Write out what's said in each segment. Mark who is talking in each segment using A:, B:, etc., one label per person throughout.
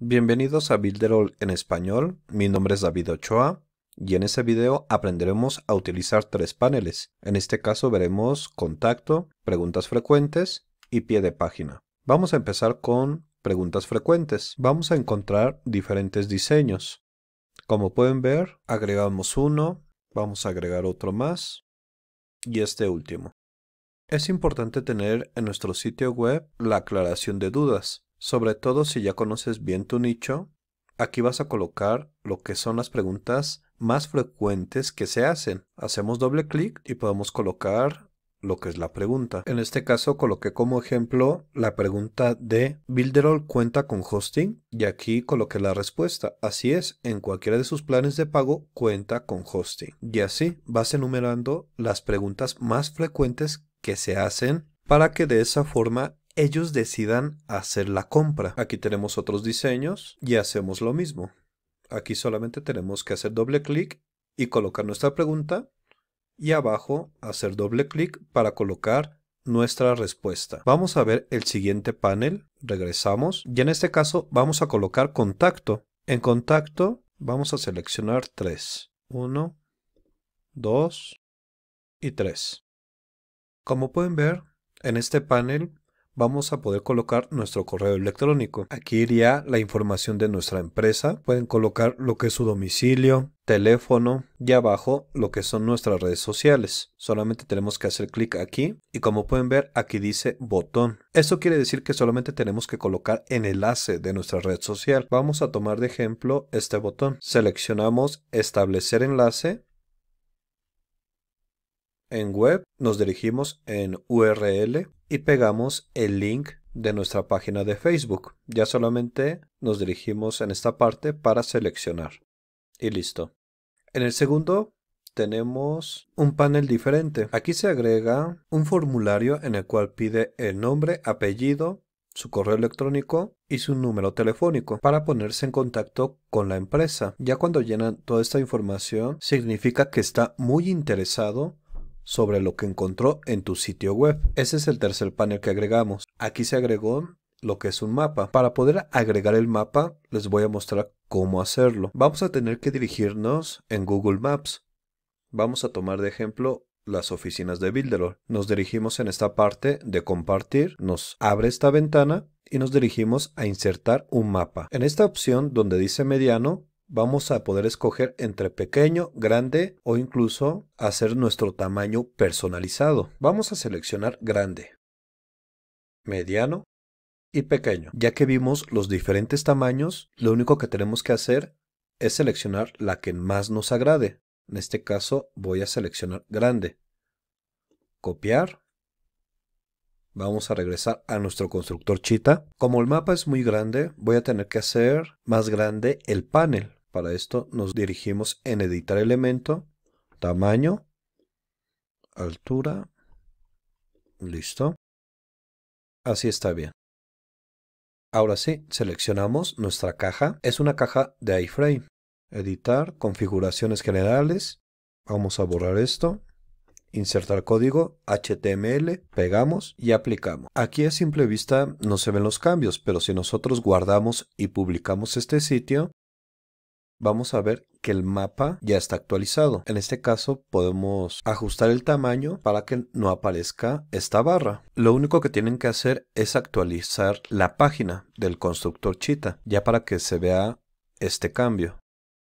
A: Bienvenidos a Builderall en español, mi nombre es David Ochoa y en este video aprenderemos a utilizar tres paneles. En este caso veremos contacto, preguntas frecuentes y pie de página. Vamos a empezar con preguntas frecuentes. Vamos a encontrar diferentes diseños. Como pueden ver, agregamos uno, vamos a agregar otro más y este último. Es importante tener en nuestro sitio web la aclaración de dudas sobre todo si ya conoces bien tu nicho, aquí vas a colocar lo que son las preguntas más frecuentes que se hacen. Hacemos doble clic y podemos colocar lo que es la pregunta. En este caso coloqué como ejemplo la pregunta de Builderall cuenta con hosting y aquí coloqué la respuesta. Así es, en cualquiera de sus planes de pago cuenta con hosting. Y así vas enumerando las preguntas más frecuentes que se hacen para que de esa forma ellos decidan hacer la compra. Aquí tenemos otros diseños y hacemos lo mismo. Aquí solamente tenemos que hacer doble clic y colocar nuestra pregunta y abajo hacer doble clic para colocar nuestra respuesta. Vamos a ver el siguiente panel, regresamos y en este caso vamos a colocar contacto. En contacto vamos a seleccionar tres, uno, dos y tres. Como pueden ver, en este panel vamos a poder colocar nuestro correo electrónico. Aquí iría la información de nuestra empresa. Pueden colocar lo que es su domicilio, teléfono y abajo lo que son nuestras redes sociales. Solamente tenemos que hacer clic aquí y como pueden ver aquí dice botón. Esto quiere decir que solamente tenemos que colocar en enlace de nuestra red social. Vamos a tomar de ejemplo este botón. Seleccionamos establecer enlace en web, nos dirigimos en URL, y pegamos el link de nuestra página de Facebook. Ya solamente nos dirigimos en esta parte para seleccionar. Y listo. En el segundo tenemos un panel diferente. Aquí se agrega un formulario en el cual pide el nombre, apellido, su correo electrónico y su número telefónico para ponerse en contacto con la empresa. Ya cuando llenan toda esta información significa que está muy interesado sobre lo que encontró en tu sitio web. Ese es el tercer panel que agregamos. Aquí se agregó lo que es un mapa. Para poder agregar el mapa les voy a mostrar cómo hacerlo. Vamos a tener que dirigirnos en Google Maps. Vamos a tomar de ejemplo las oficinas de Builderall. Nos dirigimos en esta parte de compartir, nos abre esta ventana y nos dirigimos a insertar un mapa. En esta opción donde dice mediano vamos a poder escoger entre pequeño, grande o incluso hacer nuestro tamaño personalizado. Vamos a seleccionar grande, mediano y pequeño. Ya que vimos los diferentes tamaños, lo único que tenemos que hacer es seleccionar la que más nos agrade. En este caso voy a seleccionar grande. Copiar. Vamos a regresar a nuestro constructor Chita. Como el mapa es muy grande, voy a tener que hacer más grande el panel. Para esto nos dirigimos en editar elemento, tamaño, altura, listo. Así está bien. Ahora sí, seleccionamos nuestra caja. Es una caja de iframe. Editar, configuraciones generales. Vamos a borrar esto. Insertar código HTML, pegamos y aplicamos. Aquí a simple vista no se ven los cambios, pero si nosotros guardamos y publicamos este sitio, vamos a ver que el mapa ya está actualizado. En este caso podemos ajustar el tamaño para que no aparezca esta barra. Lo único que tienen que hacer es actualizar la página del constructor Chita, ya para que se vea este cambio.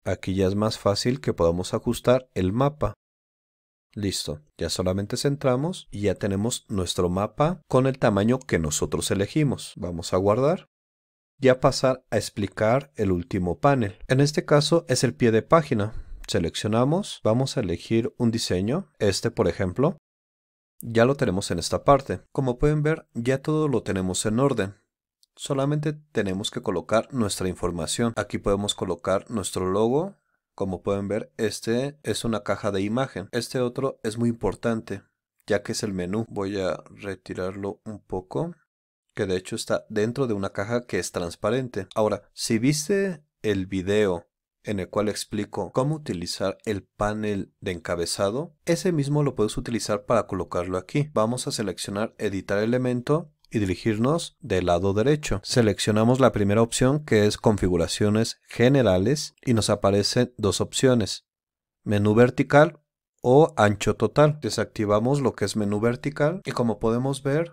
A: Aquí ya es más fácil que podamos ajustar el mapa. Listo, ya solamente centramos y ya tenemos nuestro mapa con el tamaño que nosotros elegimos. Vamos a guardar ya pasar a explicar el último panel. En este caso es el pie de página. Seleccionamos, vamos a elegir un diseño, este por ejemplo. Ya lo tenemos en esta parte. Como pueden ver, ya todo lo tenemos en orden. Solamente tenemos que colocar nuestra información. Aquí podemos colocar nuestro logo. Como pueden ver, este es una caja de imagen. Este otro es muy importante, ya que es el menú. Voy a retirarlo un poco que de hecho está dentro de una caja que es transparente. Ahora, si viste el video en el cual explico cómo utilizar el panel de encabezado, ese mismo lo puedes utilizar para colocarlo aquí. Vamos a seleccionar editar elemento y dirigirnos del lado derecho. Seleccionamos la primera opción que es configuraciones generales y nos aparecen dos opciones, menú vertical o ancho total. Desactivamos lo que es menú vertical y como podemos ver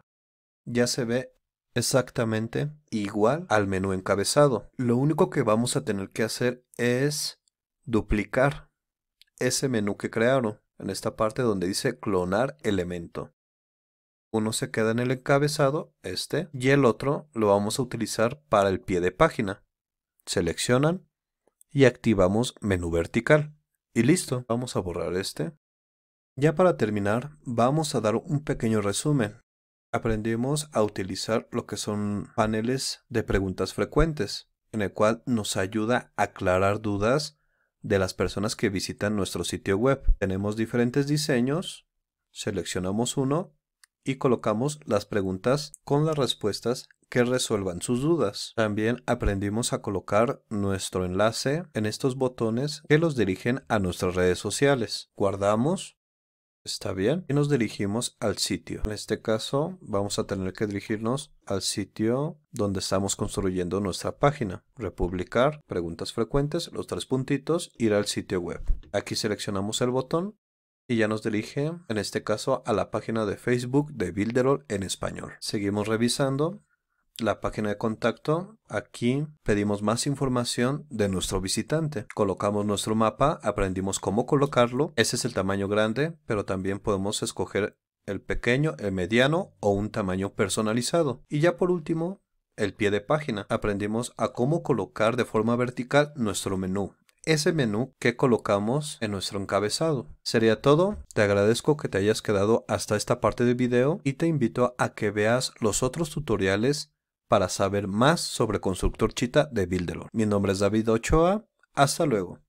A: ya se ve exactamente igual al menú encabezado. Lo único que vamos a tener que hacer es duplicar ese menú que crearon en esta parte donde dice clonar elemento. Uno se queda en el encabezado, este, y el otro lo vamos a utilizar para el pie de página. Seleccionan y activamos menú vertical. Y listo, vamos a borrar este. Ya para terminar, vamos a dar un pequeño resumen aprendimos a utilizar lo que son paneles de preguntas frecuentes, en el cual nos ayuda a aclarar dudas de las personas que visitan nuestro sitio web. Tenemos diferentes diseños, seleccionamos uno y colocamos las preguntas con las respuestas que resuelvan sus dudas. También aprendimos a colocar nuestro enlace en estos botones que los dirigen a nuestras redes sociales. Guardamos Está bien. Y nos dirigimos al sitio. En este caso vamos a tener que dirigirnos al sitio donde estamos construyendo nuestra página. Republicar, preguntas frecuentes, los tres puntitos, ir al sitio web. Aquí seleccionamos el botón y ya nos dirige, en este caso, a la página de Facebook de Builderall en español. Seguimos revisando la página de contacto, aquí pedimos más información de nuestro visitante. Colocamos nuestro mapa, aprendimos cómo colocarlo. Ese es el tamaño grande, pero también podemos escoger el pequeño, el mediano o un tamaño personalizado. Y ya por último, el pie de página. Aprendimos a cómo colocar de forma vertical nuestro menú. Ese menú que colocamos en nuestro encabezado. Sería todo. Te agradezco que te hayas quedado hasta esta parte del video y te invito a que veas los otros tutoriales para saber más sobre Constructor Chita de Builderall. Mi nombre es David Ochoa. Hasta luego.